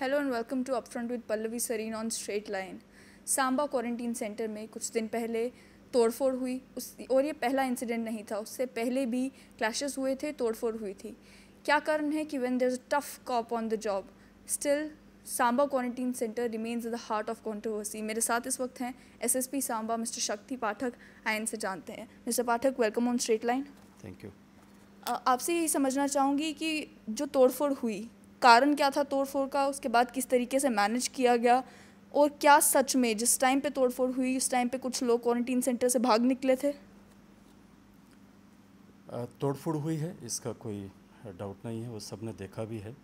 Hello and welcome to Upfront with Pallavi Sareen on Straight Line Samba quarantine centre में कुछ दिन पहले तोड़फोड़ हुई उस और ये पहला इंसिडेंट नहीं था उससे पहले भी क्लैशेस हुए थे तोड़फोड़ हुई थी क्या कारण है कि when there is a tough cop on the job still Samba quarantine centre remains the heart of controversy मेरे साथ इस वक्त हैं S S P Samba Mister Shakti Pathak आई इनसे जानते हैं Mister Pathak welcome on Straight Line thank you आपसे यही समझना चाहूँगी कि जो तोड़फोड़ हुई कारण क्या था तोड़फोड़ का उसके बाद किस तरीके से मैनेज किया गया और क्या सच में जिस टाइम पे तोड़फोड़ हुई उस टाइम पे कुछ लोग क्वारंटीन सेंटर से भाग निकले थे तोड़फोड़ हुई है इसका कोई डाउट नहीं है वो सब ने देखा भी है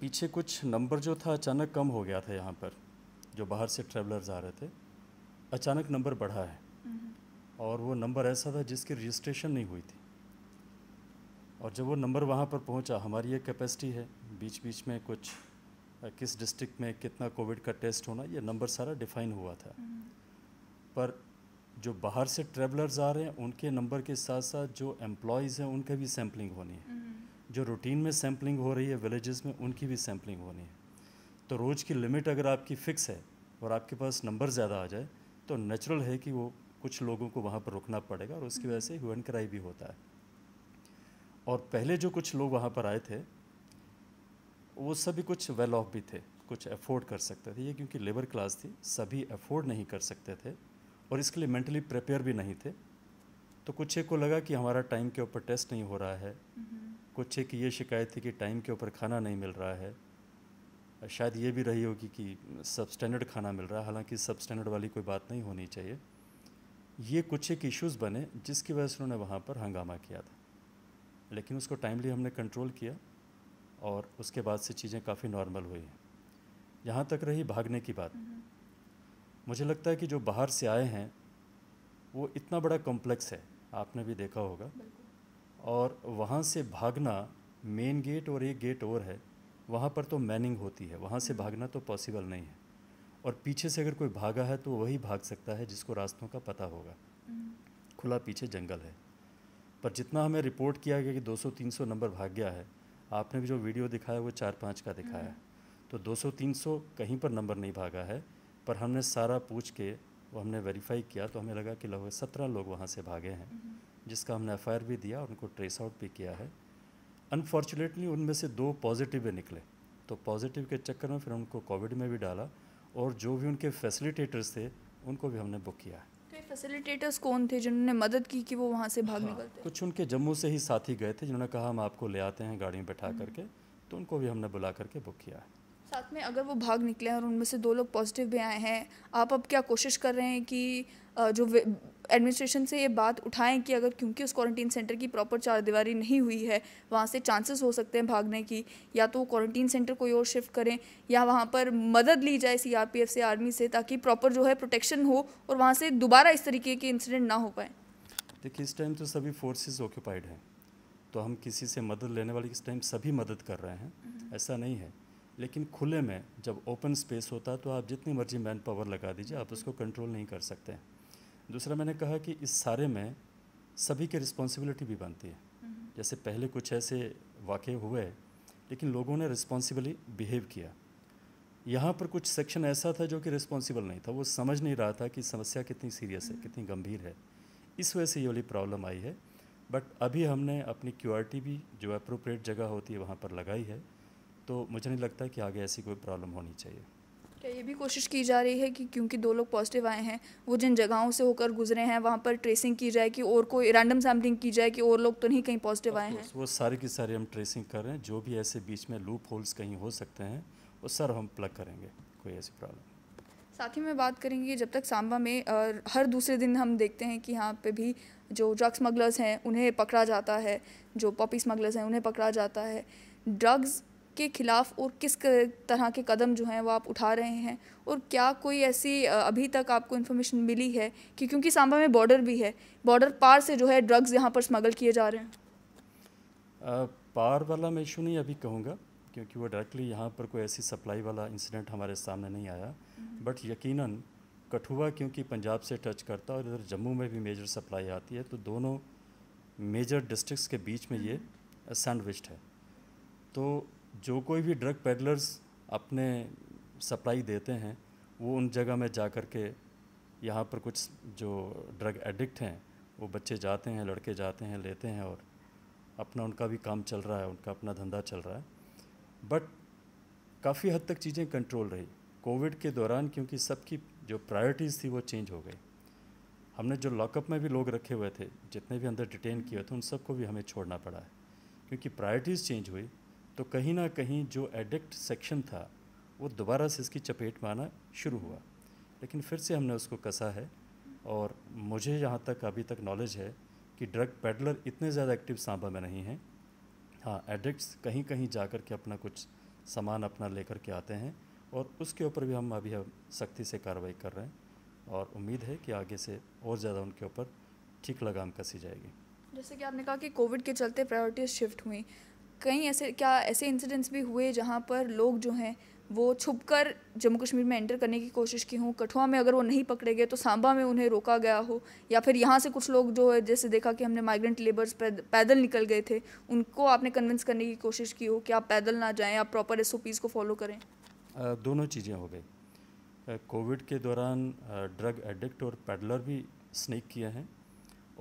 पीछे कुछ नंबर जो था अचानक कम हो गया था यहाँ पर जो बाहर से ट्रेवलर्स आ रहे थे अचानक नंबर बढ़ा है हम्म। और वो नंबर ऐसा था जिसकी रजिस्ट्रेशन नहीं हुई थी और जब वो नंबर वहाँ पर पहुँचा हमारी ये कैपेसिटी है बीच बीच में कुछ किस डिस्ट्रिक्ट में कितना कोविड का टेस्ट होना ये नंबर सारा डिफाइन हुआ था हम्म। पर जो बाहर से ट्रेवलर्स आ रहे हैं उनके नंबर के साथ साथ जो एम्प्लॉयज़ हैं उनके भी सैम्पलिंग होनी है हम्म। जो रूटीन में सैम्पलिंग हो रही है विलेजेस में उनकी भी सैम्पलिंग होनी है तो रोज़ की लिमिट अगर आपकी फ़िक्स है और आपके पास नंबर ज़्यादा आ जाए तो नेचुरल है कि वो कुछ लोगों को वहाँ पर रुकना पड़ेगा और उसकी वजह हम्म। से ह्यूमन क्राई भी होता है और पहले जो कुछ लोग वहाँ पर आए थे वो सभी कुछ वेल ऑफ भी थे कुछ अफोर्ड कर सकते थे ये क्योंकि लेबर क्लास थी सभी अफोर्ड नहीं कर सकते थे और इसके लिए मेंटली प्रिपेयर भी नहीं थे तो कुछ एक को लगा कि हमारा टाइम के ऊपर टेस्ट नहीं हो रहा है mm-hmm. कुछ एक ये शिकायत थी कि टाइम के ऊपर खाना नहीं मिल रहा है शायद ये भी रही होगी कि सब स्टैंडर्ड खाना मिल रहा है हालांकि सब स्टैंडर्ड वाली कोई बात नहीं होनी चाहिए ये कुछ एक इश्यूज़ बने जिसकी वजह से उन्होंने वहाँ पर हंगामा किया था लेकिन उसको टाइमली हमने कंट्रोल किया और उसके बाद से चीज़ें काफ़ी नॉर्मल हुई हैं जहाँ तक रही भागने की बात हम्म। मुझे लगता है कि जो बाहर से आए हैं वो इतना बड़ा कॉम्प्लेक्स है आपने भी देखा होगा और वहाँ से भागना मेन गेट और एक गेट और है वहाँ पर तो मैनिंग होती है वहाँ से हम्म। भागना तो पॉसिबल नहीं है और पीछे से अगर कोई भागा है तो वही भाग सकता है जिसको रास्तों का पता होगा हम्म। खुला पीछे जंगल है पर जितना हमें रिपोर्ट किया गया कि 200-300 नंबर भाग गया है आपने भी जो वीडियो दिखाया वो चार पाँच का दिखाया है हम्म। तो 200-300 कहीं पर नंबर नहीं भागा है पर हमने सारा पूछ के वो हमने वेरीफाई किया तो हमें लगा कि लगभग सत्रह लोग वहाँ से भागे हैं हम्म। जिसका हमने एफ भी दिया और उनको ट्रेस आउट भी किया है अनफॉर्चुनेटली उनमें से दो पॉजिटिव निकले तो पॉजिटिव के चक्कर में फिर उनको कोविड में भी डाला और जो भी उनके फैसिलिटेटर्स थे उनको भी हमने बुक किया है फैसिलिटेटर्स कौन थे जिन्होंने मदद की कि वो वहाँ से भाग हाँ, निकलते कुछ उनके जम्मू से ही साथी गए थे जिन्होंने कहा हम आपको ले आते हैं गाड़ी में बैठा हम्म। करके तो उनको भी हमने बुला करके बुक किया है साथ में अगर वो भाग निकले हैं और उनमें से दो लोग पॉजिटिव भी आए हैं आप अब क्या कोशिश कर रहे हैं कि जो एडमिनिस्ट्रेशन से ये बात उठाएं कि अगर क्योंकि उस क्वारंटीन सेंटर की प्रॉपर चारदीवारी नहीं हुई है वहाँ से चांसेस हो सकते हैं भागने की या तो क्वारंटीन सेंटर कोई और शिफ्ट करें या वहाँ पर मदद ली जाए एफ से आर्मी से ताकि प्रॉपर जो है प्रोटेक्शन हो और वहाँ से दोबारा इस तरीके के इंसिडेंट ना हो पाए देखिए इस टाइम तो सभी फोर्सेज ऑक्यूपाइड हैं तो हम किसी से मदद लेने वाले इस टाइम सभी मदद कर रहे हैं ऐसा नहीं है लेकिन खुले में जब ओपन स्पेस होता है तो आप जितनी मर्जी मैन पावर लगा दीजिए आप उसको कंट्रोल नहीं कर सकते दूसरा मैंने कहा कि इस सारे में सभी की रिस्पॉन्सिबिलिटी भी बनती है हम्म। जैसे पहले कुछ ऐसे वाक़े हुए लेकिन लोगों ने रिस्पॉन्सिबली बिहेव किया यहाँ पर कुछ सेक्शन ऐसा था जो कि रिस्पॉन्सिबल नहीं था वो समझ नहीं रहा था कि समस्या कितनी सीरियस है हम्म। कितनी गंभीर है इस वजह से ये वाली प्रॉब्लम आई है बट अभी हमने अपनी क्यू भी जो अप्रोप्रिएट जगह होती है वहाँ पर लगाई है तो मुझे नहीं लगता कि आगे ऐसी कोई प्रॉब्लम होनी चाहिए क्या ये भी कोशिश की जा रही है कि क्योंकि दो लोग पॉजिटिव आए हैं वो जिन जगहों से होकर गुजरे हैं वहाँ पर ट्रेसिंग की जाए कि और कोई रैंडम सैम्पलिंग की जाए कि और लोग तो नहीं कहीं पॉजिटिव आए हैं वो सारी की सारी हम ट्रेसिंग कर रहे हैं जो भी ऐसे बीच में लूप होल्स कहीं हो सकते हैं वो सर हम प्लग करेंगे कोई ऐसी प्रॉब्लम साथ ही में बात करेंगे जब तक सांबा में हर दूसरे दिन हम देखते हैं कि यहाँ पे भी जो ड्रग्स स्मगलर्स हैं उन्हें पकड़ा जाता है जो पॉपी स्मगलर्स हैं उन्हें पकड़ा जाता है ड्रग्स के ख़िलाफ़ और किस तरह के कदम जो हैं वो आप उठा रहे हैं और क्या कोई ऐसी अभी तक आपको इन्फॉर्मेशन मिली है कि क्योंकि सांबा में बॉर्डर भी है बॉर्डर पार से जो है ड्रग्स यहाँ पर स्मगल किए जा रहे हैं आ, पार वाला मैं इशू नहीं अभी कहूँगा क्योंकि वो डायरेक्टली यहाँ पर कोई ऐसी सप्लाई वाला इंसिडेंट हमारे सामने नहीं आया बट हम्म। यकीन कठुआ क्योंकि पंजाब से टच करता है और इधर जम्मू में भी मेजर सप्लाई आती है तो दोनों मेजर डिस्ट्रिक्स के बीच में ये सैंडविच्ड हम्म। है तो जो कोई भी ड्रग पेडलर्स अपने सप्लाई देते हैं वो उन जगह में जा कर के यहाँ पर कुछ जो ड्रग एडिक्ट हैं वो बच्चे जाते हैं लड़के जाते हैं लेते हैं और अपना उनका भी काम चल रहा है उनका अपना धंधा चल रहा है बट काफ़ी हद तक चीज़ें कंट्रोल रही कोविड के दौरान क्योंकि सबकी जो प्रायोरिटीज़ थी वो चेंज हो गई हमने जो लॉकअप में भी लोग रखे हुए थे जितने भी अंदर डिटेन किए थे उन सबको भी हमें छोड़ना पड़ा है क्योंकि प्रायोरिटीज़ चेंज हुई तो कहीं ना कहीं जो एडिक्ट सेक्शन था वो दोबारा से इसकी चपेट में आना शुरू हुआ लेकिन फिर से हमने उसको कसा है और मुझे जहाँ तक अभी तक नॉलेज है कि ड्रग पेडलर इतने ज़्यादा एक्टिव सांबा में नहीं हैं हाँ एडिक्ट्स कहीं कहीं जा कर के अपना कुछ सामान अपना लेकर के आते हैं और उसके ऊपर भी हम अभी हम सख्ती से कार्रवाई कर रहे हैं और उम्मीद है कि आगे से और ज़्यादा उनके ऊपर ठीक लगाम कसी जाएगी जैसे कि आपने कहा कि कोविड के चलते प्रायोरिटीज़ शिफ्ट हुई कई ऐसे क्या ऐसे इंसिडेंट्स भी हुए जहाँ पर लोग जो हैं वो छुप कर जम्मू कश्मीर में एंटर करने की कोशिश की हों कठुआ में अगर वो नहीं पकड़े गए तो सांबा में उन्हें रोका गया हो या फिर यहाँ से कुछ लोग जो है जैसे देखा कि हमने माइग्रेंट लेबर्स पैदल निकल गए थे उनको आपने कन्विंस करने की कोशिश की हो कि आप पैदल ना जाएं आप प्रॉपर एस को फॉलो करें दोनों चीज़ें हो गई कोविड के दौरान ड्रग एडिक्ट और पैडलर भी स्नेक किए हैं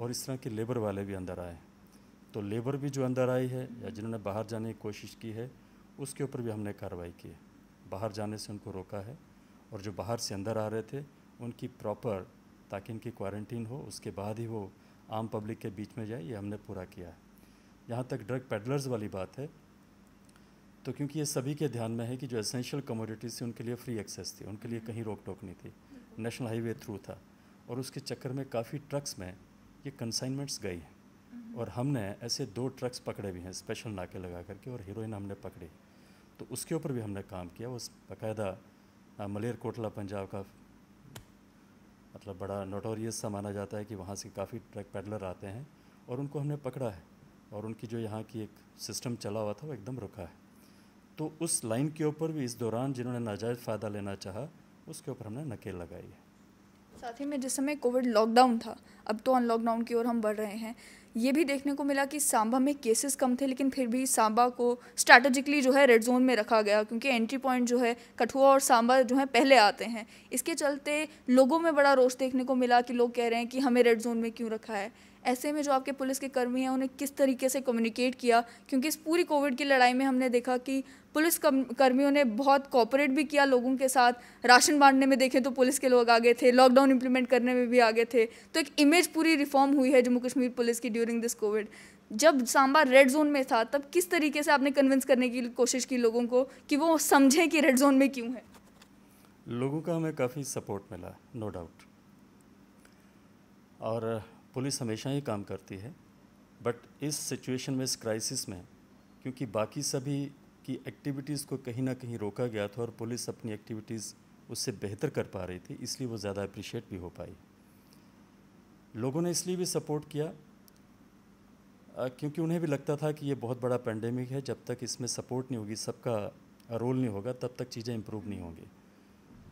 और इस तरह के लेबर वाले भी अंदर आए हैं तो लेबर भी जो अंदर आई है या जिन्होंने बाहर जाने की कोशिश की है उसके ऊपर भी हमने कार्रवाई की है बाहर जाने से उनको रोका है और जो बाहर से अंदर आ रहे थे उनकी प्रॉपर ताकि इनकी क्वारंटीन हो उसके बाद ही वो आम पब्लिक के बीच में जाए ये हमने पूरा किया है जहाँ तक ड्रग पेडलर्स वाली बात है तो क्योंकि ये सभी के ध्यान में है कि जो एसेंशियल कमोडिटीज़ थी उनके लिए फ्री एक्सेस थी उनके लिए कहीं रोक टोक नहीं थी नेशनल हाईवे थ्रू था और उसके चक्कर में काफ़ी ट्रक्स में ये कंसाइनमेंट्स गई हैं और हमने ऐसे दो ट्रक्स पकड़े भी हैं स्पेशल नाके लगा करके और हीरोइन हमने पकड़ी तो उसके ऊपर भी हमने काम किया वो बाकायदा कोटला पंजाब का मतलब बड़ा नोटोरियस सा माना जाता है कि वहाँ से काफ़ी ट्रक पैडलर आते हैं और उनको हमने पकड़ा है और उनकी जो यहाँ की एक सिस्टम चला हुआ था वो एकदम रुका है तो उस लाइन के ऊपर भी इस दौरान जिन्होंने नाजायज़ फ़ायदा लेना चाहा उसके ऊपर हमने नकेल लगाई है साथ ही में जिस समय कोविड लॉकडाउन था अब तो अनलॉकडाउन की ओर हम बढ़ रहे हैं ये भी देखने को मिला कि सांबा में केसेस कम थे लेकिन फिर भी सांबा को स्ट्रैटेजिकली जो है रेड जोन में रखा गया क्योंकि एंट्री पॉइंट जो है कठुआ और सांबा जो है पहले आते हैं इसके चलते लोगों में बड़ा रोष देखने को मिला कि लोग कह रहे हैं कि हमें रेड जोन में क्यों रखा है ऐसे में जो आपके पुलिस के कर्मी हैं उन्हें किस तरीके से कम्युनिकेट किया क्योंकि इस पूरी कोविड की लड़ाई में हमने देखा कि पुलिस कर्मियों ने बहुत कॉपरेट भी किया लोगों के साथ राशन बांटने में देखें तो पुलिस के लोग आगे थे लॉकडाउन इम्प्लीमेंट करने में भी आगे थे तो एक इमेज पूरी रिफॉर्म हुई है जम्मू कश्मीर पुलिस की ड्यूरिंग दिस कोविड जब सांबा रेड जोन में था तब किस तरीके से आपने कन्विंस करने की कोशिश की लोगों को कि वो समझें कि रेड जोन में क्यों है लोगों का हमें काफ़ी सपोर्ट मिला नो no डाउट और पुलिस हमेशा ही काम करती है बट इस सिचुएशन में इस क्राइसिस में क्योंकि बाकी सभी की एक्टिविटीज़ को कहीं ना कहीं रोका गया था और पुलिस अपनी एक्टिविटीज़ उससे बेहतर कर पा रही थी इसलिए वो ज़्यादा अप्रिशिएट भी हो पाई लोगों ने इसलिए भी सपोर्ट किया क्योंकि उन्हें भी लगता था कि ये बहुत बड़ा पेंडेमिक है जब तक इसमें सपोर्ट नहीं होगी सबका रोल नहीं होगा तब तक चीज़ें इम्प्रूव नहीं होंगी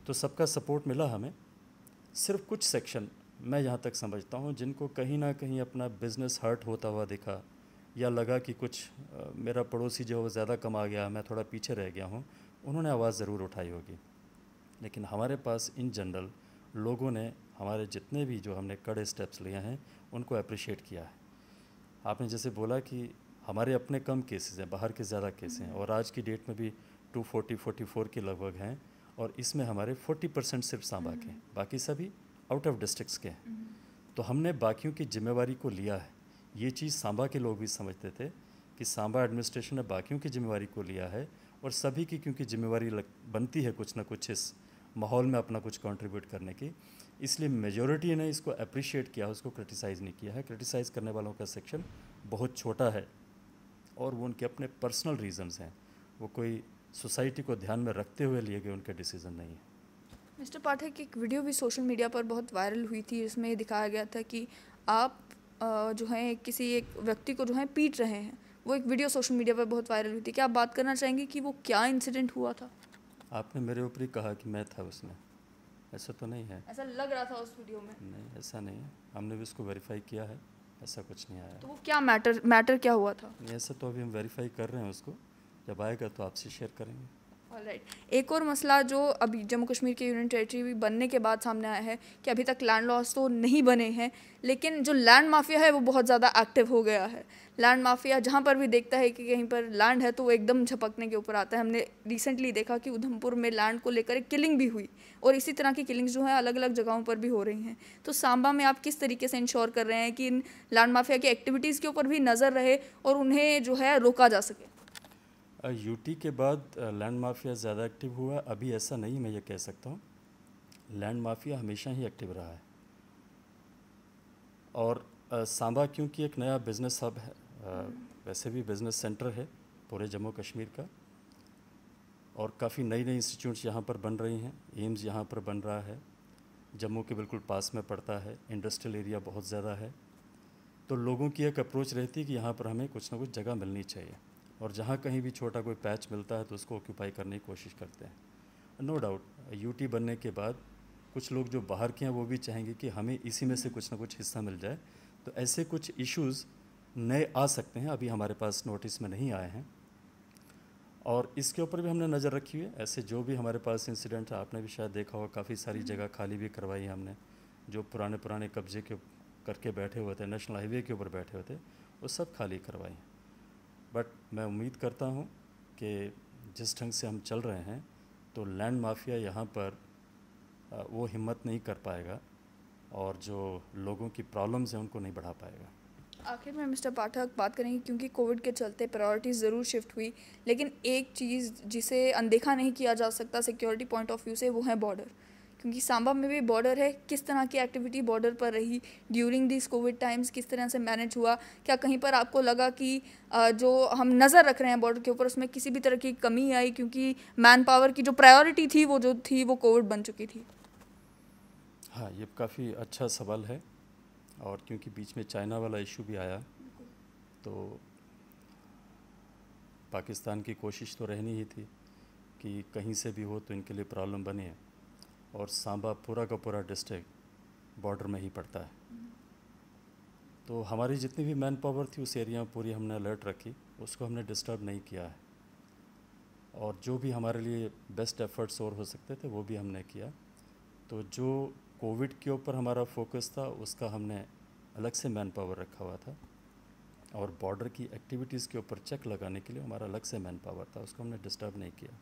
तो सबका सपोर्ट मिला हमें सिर्फ कुछ सेक्शन मैं यहाँ तक समझता हूँ जिनको कहीं ना कहीं अपना बिज़नेस हर्ट होता हुआ दिखा या लगा कि कुछ मेरा पड़ोसी जो है वो ज़्यादा कमा गया मैं थोड़ा पीछे रह गया हूँ उन्होंने आवाज़ ज़रूर उठाई होगी लेकिन हमारे पास इन जनरल लोगों ने हमारे जितने भी जो हमने कड़े स्टेप्स लिए हैं उनको अप्रिशिएट किया है आपने जैसे बोला कि हमारे अपने कम केसेस हैं बाहर के ज़्यादा केसेस हैं और आज की डेट में भी 240 44 के लगभग हैं और इसमें हमारे 40 परसेंट सिर्फ सांबा के बाकी सभी आउट ऑफ डिस्ट्रिक्स के हैं तो हमने बाकियों की जिम्मेवारी को लिया है ये चीज़ सांबा के लोग भी समझते थे कि सांबा एडमिनिस्ट्रेशन ने बाकियों की जिम्मेवारी को लिया है और सभी की क्योंकि जिम्मेवारी बनती है कुछ ना कुछ इस माहौल में अपना कुछ कंट्रीब्यूट करने की इसलिए मेजोरिटी ने इसको अप्रिशिएट किया उसको क्रिटिसाइज़ नहीं किया है क्रिटिसाइज़ करने वालों का सेक्शन बहुत छोटा है और वो उनके अपने पर्सनल रीजंस हैं वो कोई सोसाइटी को ध्यान में रखते हुए लिए गए उनके डिसीज़न नहीं है मिस्टर पाठक की एक वीडियो भी सोशल मीडिया पर बहुत वायरल हुई थी जिसमें दिखाया गया था कि आप जो हैं किसी एक व्यक्ति को जो है पीट रहे हैं वो एक वीडियो सोशल मीडिया पर बहुत वायरल हुई थी क्या आप बात करना चाहेंगे कि वो क्या इंसिडेंट हुआ था आपने मेरे ऊपर ही कहा कि मैं था उसमें ऐसा तो नहीं है ऐसा लग रहा था उस वीडियो में नहीं ऐसा नहीं है हमने भी उसको वेरीफाई किया है ऐसा कुछ नहीं आया तो वो क्या मैटर मैटर क्या हुआ था ऐसा तो अभी हम वेरीफाई कर रहे हैं उसको जब आएगा तो आपसे शेयर करेंगे right. एक और मसला जो अभी जम्मू कश्मीर के यूनियन टेरेटरी भी बनने के बाद सामने आया है कि अभी तक लैंड लॉस तो नहीं बने हैं लेकिन जो लैंड माफिया है वो बहुत ज़्यादा एक्टिव हो गया है लैंड माफिया जहाँ पर भी देखता है कि कहीं पर लैंड है तो वो एकदम झपकने के ऊपर आता है हमने रिसेंटली देखा कि उधमपुर में लैंड को लेकर एक किलिंग भी हुई और इसी तरह की किलिंग्स जो है अलग अलग जगहों पर भी हो रही हैं तो सांबा में आप किस तरीके से इंश्योर कर रहे हैं कि इन लैंड माफिया की एक्टिविटीज़ के ऊपर भी नज़र रहे और उन्हें जो है रोका जा सके यूटी के बाद लैंड माफिया ज़्यादा एक्टिव हुआ अभी ऐसा नहीं मैं ये कह सकता हूँ लैंड माफिया हमेशा ही एक्टिव रहा है और सांबा क्योंकि एक नया बिज़नेस हब है आ, हम्म। वैसे भी बिज़नेस सेंटर है पूरे जम्मू कश्मीर का और काफ़ी नई नई इंस्टीट्यूट्स यहाँ पर बन रही हैं एम्स यहाँ पर बन रहा है जम्मू के बिल्कुल पास में पड़ता है इंडस्ट्रियल एरिया बहुत ज़्यादा है तो लोगों की एक अप्रोच रहती है कि यहाँ पर हमें कुछ ना कुछ जगह मिलनी चाहिए और जहाँ कहीं भी छोटा कोई पैच मिलता है तो उसको ऑक्यूपाई करने की कोशिश करते हैं नो डाउट यू बनने के बाद कुछ लोग जो बाहर के हैं वो भी चाहेंगे कि हमें इसी में से कुछ ना कुछ हिस्सा मिल जाए तो ऐसे कुछ इश्यूज़ नए आ सकते हैं अभी हमारे पास नोटिस में नहीं आए हैं और इसके ऊपर भी हमने नज़र रखी है ऐसे जो भी हमारे पास इंसिडेंट आपने भी शायद देखा होगा काफ़ी सारी जगह खाली भी करवाई है हमने जो पुराने पुराने कब्जे के करके बैठे हुए थे नेशनल हाईवे के ऊपर बैठे हुए थे वो सब खाली करवाई हैं बट मैं उम्मीद करता हूँ कि जिस ढंग से हम चल रहे हैं तो लैंड माफिया यहाँ पर वो हिम्मत नहीं कर पाएगा और जो लोगों की प्रॉब्लम्स हैं उनको नहीं बढ़ा पाएगा आखिर में मिस्टर पाठक बात करेंगे क्योंकि कोविड के चलते प्रायोरिटी ज़रूर शिफ्ट हुई लेकिन एक चीज़ जिसे अनदेखा नहीं किया जा सकता सिक्योरिटी पॉइंट ऑफ व्यू से वो है बॉर्डर क्योंकि सांबा में भी बॉर्डर है किस तरह की एक्टिविटी बॉर्डर पर रही ड्यूरिंग दिस कोविड टाइम्स किस तरह से मैनेज हुआ क्या कहीं पर आपको लगा कि जो हम नज़र रख रहे हैं बॉर्डर के ऊपर उसमें किसी भी तरह की कमी आई क्योंकि मैन पावर की जो प्रायोरिटी थी वो जो थी वो कोविड बन चुकी थी हाँ ये काफ़ी अच्छा सवाल है और क्योंकि बीच में चाइना वाला इशू भी आया तो पाकिस्तान की कोशिश तो रहनी ही थी कि कहीं से भी हो तो इनके लिए प्रॉब्लम बने और सांबा पूरा का पूरा डिस्ट्रिक्ट बॉर्डर में ही पड़ता है तो हमारी जितनी भी मैन पावर थी उस एरिया में पूरी हमने अलर्ट रखी उसको हमने डिस्टर्ब नहीं किया है और जो भी हमारे लिए बेस्ट एफर्ट्स और हो सकते थे वो भी हमने किया तो जो कोविड के ऊपर हमारा फोकस था उसका हमने अलग से मैन पावर रखा हुआ था और बॉर्डर की एक्टिविटीज़ के ऊपर चेक लगाने के लिए हमारा अलग से मैन पावर था उसको हमने डिस्टर्ब नहीं किया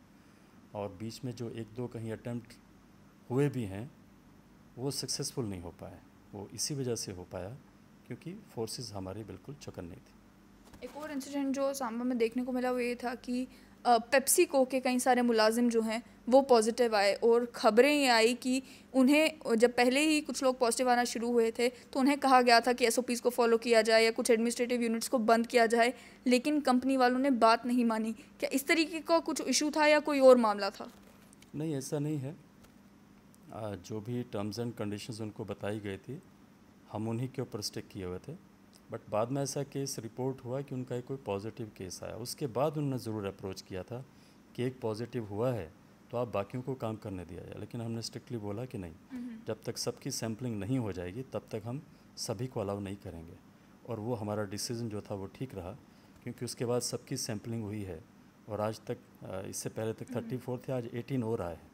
और बीच में जो एक दो कहीं अटैम्प्ट हुए भी हैं वो सक्सेसफुल नहीं हो पाए वो इसी वजह से हो पाया क्योंकि फोर्सेस हमारी बिल्कुल चकन नहीं थी एक और इंसिडेंट जो सांबा में देखने को मिला वो ये था कि पेप्सी को के कई सारे मुलाजिम जो हैं वो पॉजिटिव आए और ख़बरें ये आई कि उन्हें जब पहले ही कुछ लोग पॉजिटिव आना शुरू हुए थे तो उन्हें कहा गया था कि एस को फॉलो किया जाए या कुछ एडमिनिस्ट्रेटिव यूनिट्स को बंद किया जाए लेकिन कंपनी वालों ने बात नहीं मानी क्या इस तरीके का कुछ इशू था या कोई और मामला था नहीं ऐसा नहीं है जो भी टर्म्स एंड कंडीशंस उनको बताई गई थी हम उन्हीं के ऊपर स्टिक किए हुए थे बट बाद में ऐसा केस रिपोर्ट हुआ कि उनका एक कोई पॉजिटिव केस आया उसके बाद उन्होंने ज़रूर अप्रोच किया था कि एक पॉजिटिव हुआ है तो आप बाकियों को काम करने दिया जाए लेकिन हमने स्ट्रिक्टली बोला कि नहीं जब तक सबकी सैम्पलिंग नहीं हो जाएगी तब तक हम सभी को अलाउ नहीं करेंगे और वो हमारा डिसीजन जो था वो ठीक रहा क्योंकि उसके बाद सबकी सैम्पलिंग हुई है और आज तक इससे पहले तक थर्टी हम्म। फोर थे आज एटीन और आए हैं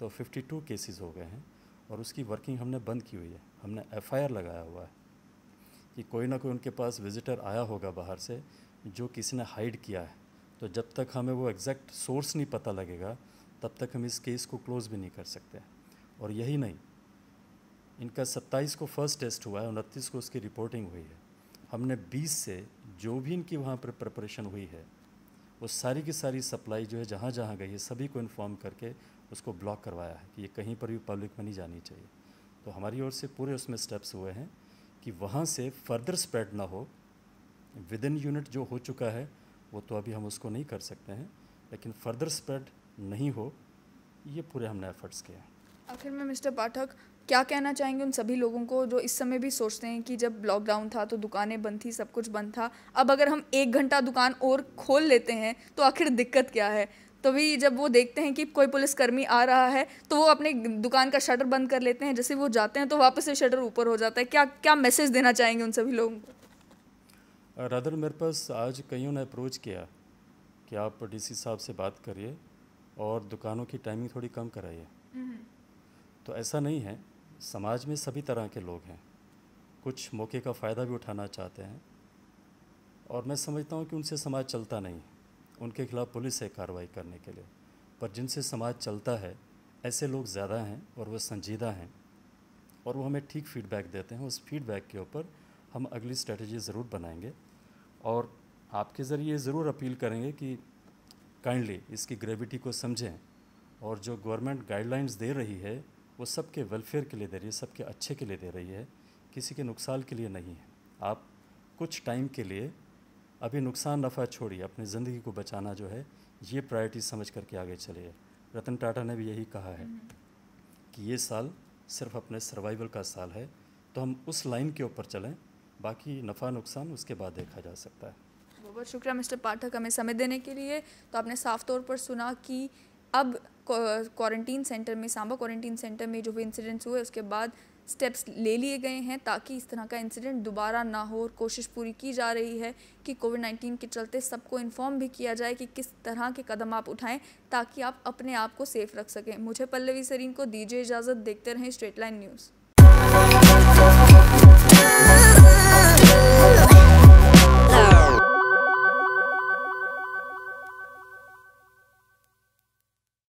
तो 52 केसेस हो गए हैं और उसकी वर्किंग हमने बंद की हुई है हमने एफआईआर लगाया हुआ है कि कोई ना कोई उनके पास विजिटर आया होगा बाहर से जो किसी ने हाइड किया है तो जब तक हमें वो एग्जैक्ट सोर्स नहीं पता लगेगा तब तक हम इस केस को क्लोज़ भी नहीं कर सकते और यही नहीं इनका 27 को फर्स्ट टेस्ट हुआ है उनतीस को उसकी रिपोर्टिंग हुई है हमने 20 से जो भी इनकी वहाँ पर प्रिपरेशन हुई है वो सारी की सारी सप्लाई जो है जहाँ जहाँ गई है सभी को इन्फॉर्म करके उसको ब्लॉक करवाया है कि ये कहीं पर भी पब्लिक में नहीं जानी चाहिए तो हमारी ओर से पूरे उसमें स्टेप्स हुए हैं कि वहाँ से फर्दर स्प्रेड ना हो विद इन यूनिट जो हो चुका है वो तो अभी हम उसको नहीं कर सकते हैं लेकिन फर्दर स्प्रेड नहीं हो ये पूरे हमने एफर्ट्स किए हैं आखिर में मिस्टर पाठक क्या कहना चाहेंगे उन सभी लोगों को जो इस समय भी सोचते हैं कि जब लॉकडाउन था तो दुकानें बंद थी सब कुछ बंद था अब अगर हम एक घंटा दुकान और खोल लेते हैं तो आखिर दिक्कत क्या है तभी तो जब वो देखते हैं कि कोई पुलिसकर्मी आ रहा है तो वो अपने दुकान का शटर बंद कर लेते हैं जैसे वो जाते हैं तो वापस से शटर ऊपर हो जाता है क्या क्या मैसेज देना चाहेंगे उन सभी लोगों को राधर uh, मेरे पास आज कईयों ने अप्रोच किया कि आप डीसी साहब से बात करिए और दुकानों की टाइमिंग थोड़ी कम कराइए हम्म। तो ऐसा नहीं है समाज में सभी तरह के लोग हैं कुछ मौके का फ़ायदा भी उठाना चाहते हैं और मैं समझता हूँ कि उनसे समाज चलता नहीं है उनके खिलाफ़ पुलिस है कार्रवाई करने के लिए पर जिनसे समाज चलता है ऐसे लोग ज़्यादा हैं और वह संजीदा हैं और वो हमें ठीक फीडबैक देते हैं उस फीडबैक के ऊपर हम अगली स्ट्रेटजी ज़रूर बनाएंगे और आपके ज़रिए ज़रूर अपील करेंगे कि काइंडली इसकी ग्रेविटी को समझें और जो गवर्नमेंट गाइडलाइंस दे रही है वो सबके वेलफेयर के लिए दे रही है सबके अच्छे के लिए दे रही है किसी के नुकसान के लिए नहीं है आप कुछ टाइम के लिए अभी नुकसान नफ़ा छोड़िए अपनी ज़िंदगी को बचाना जो है ये प्रायोरिटी समझ करके आगे चलिए रतन टाटा ने भी यही कहा है कि ये साल सिर्फ अपने सर्वाइवल का साल है तो हम उस लाइन के ऊपर चलें बाकी नफ़ा नुकसान उसके बाद देखा जा सकता है बहुत बहुत शुक्रिया मिस्टर पाठक हमें समय देने के लिए तो आपने साफ तौर पर सुना कि अब क्वारंटीन सेंटर में सांबा क्वारंटीन सेंटर में जो भी इंसिडेंट्स हुए उसके बाद स्टेप्स ले लिए गए हैं ताकि इस तरह का इंसिडेंट दोबारा ना हो और कोशिश पूरी की जा रही है कि कोविड नाइन्टीन के चलते सबको इन्फॉर्म भी किया जाए कि किस तरह के कदम आप उठाएं ताकि आप अपने आप को सेफ रख सकें मुझे पल्लवी सरीन को दीजिए इजाज़त देखते रहें स्ट्रेट लाइन न्यूज़